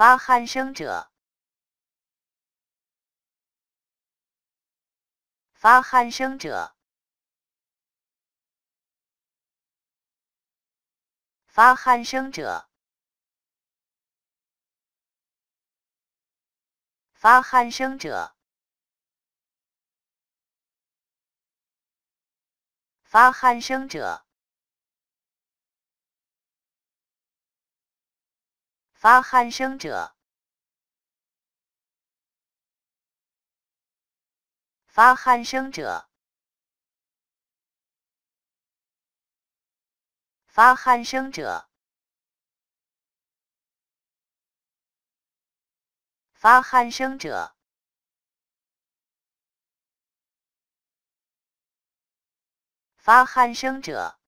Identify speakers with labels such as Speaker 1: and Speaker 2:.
Speaker 1: 发鼾声者，发鼾声者，发鼾声者，发鼾声者，发鼾声者。发鼾声者，发鼾声者，发鼾声者，发鼾声者，发鼾声者。